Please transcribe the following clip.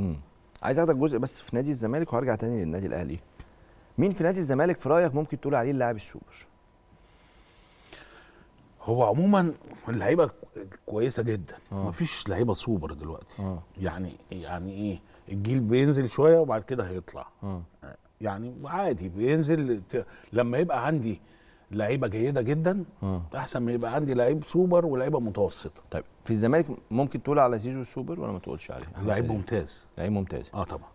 مم. عايز اخدك جزء بس في نادي الزمالك وهرجع تاني للنادي الاهلي مين في نادي الزمالك في رايك ممكن تقول عليه اللاعب السوبر هو عموما اللعيبه كويسه جدا آه. مفيش لعيبه سوبر دلوقتي آه. يعني يعني ايه الجيل بينزل شويه وبعد كده هيطلع آه. يعني عادي بينزل لما يبقى عندي لعيبه جيده جدا مم. احسن ما يبقى عندي لعيب سوبر ولعيبه متوسطه طيب في الزمالك ممكن تقول على زيزو سوبر ولا ما تقولش عليه لعيب ممتاز لعيب ممتاز اه طبعا